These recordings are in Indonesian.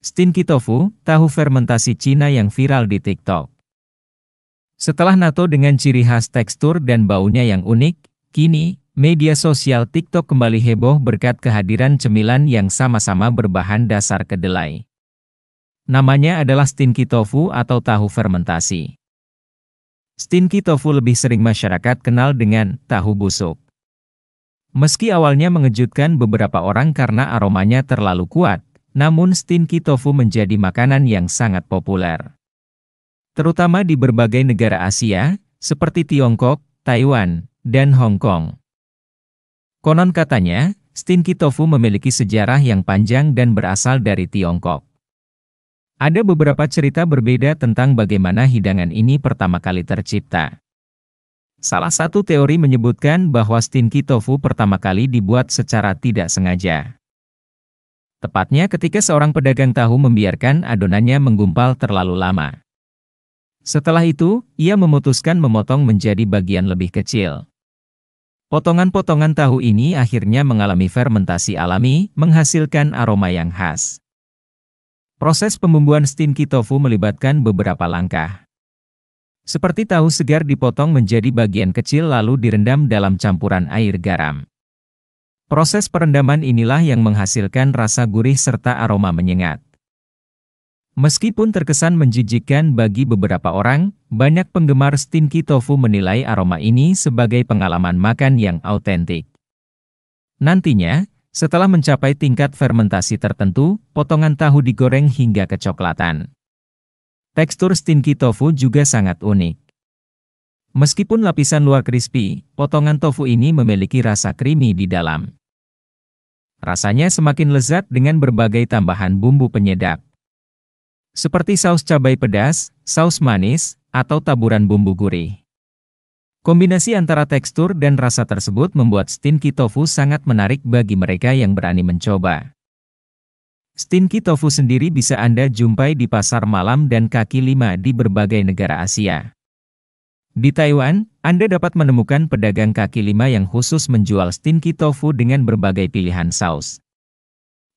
Stinky Tofu, tahu fermentasi Cina yang viral di TikTok. Setelah nato dengan ciri khas tekstur dan baunya yang unik, kini, media sosial TikTok kembali heboh berkat kehadiran cemilan yang sama-sama berbahan dasar kedelai. Namanya adalah stinky tofu atau tahu fermentasi. Stinky tofu lebih sering masyarakat kenal dengan tahu busuk. Meski awalnya mengejutkan beberapa orang karena aromanya terlalu kuat, namun stinky tofu menjadi makanan yang sangat populer. Terutama di berbagai negara Asia, seperti Tiongkok, Taiwan, dan Hong Kong. Konon katanya, stinky tofu memiliki sejarah yang panjang dan berasal dari Tiongkok. Ada beberapa cerita berbeda tentang bagaimana hidangan ini pertama kali tercipta. Salah satu teori menyebutkan bahwa stinky tofu pertama kali dibuat secara tidak sengaja. Tepatnya ketika seorang pedagang tahu membiarkan adonannya menggumpal terlalu lama. Setelah itu, ia memutuskan memotong menjadi bagian lebih kecil. Potongan-potongan tahu ini akhirnya mengalami fermentasi alami, menghasilkan aroma yang khas. Proses pembumbuan stinky tofu melibatkan beberapa langkah. Seperti tahu segar dipotong menjadi bagian kecil lalu direndam dalam campuran air garam. Proses perendaman inilah yang menghasilkan rasa gurih serta aroma menyengat. Meskipun terkesan menjijikkan bagi beberapa orang, banyak penggemar stinky tofu menilai aroma ini sebagai pengalaman makan yang autentik. Nantinya, setelah mencapai tingkat fermentasi tertentu, potongan tahu digoreng hingga kecoklatan. Tekstur stinky tofu juga sangat unik. Meskipun lapisan luar crispy, potongan tofu ini memiliki rasa creamy di dalam. Rasanya semakin lezat dengan berbagai tambahan bumbu penyedap. Seperti saus cabai pedas, saus manis, atau taburan bumbu gurih. Kombinasi antara tekstur dan rasa tersebut membuat stinky tofu sangat menarik bagi mereka yang berani mencoba. Stinky tofu sendiri bisa Anda jumpai di pasar malam dan kaki lima di berbagai negara Asia. Di Taiwan, anda dapat menemukan pedagang kaki lima yang khusus menjual stinky tofu dengan berbagai pilihan saus.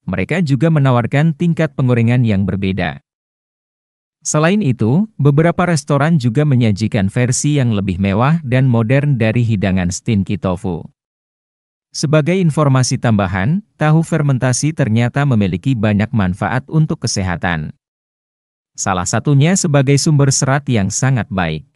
Mereka juga menawarkan tingkat pengorengan yang berbeda. Selain itu, beberapa restoran juga menyajikan versi yang lebih mewah dan modern dari hidangan stinky tofu. Sebagai informasi tambahan, tahu fermentasi ternyata memiliki banyak manfaat untuk kesehatan. Salah satunya sebagai sumber serat yang sangat baik.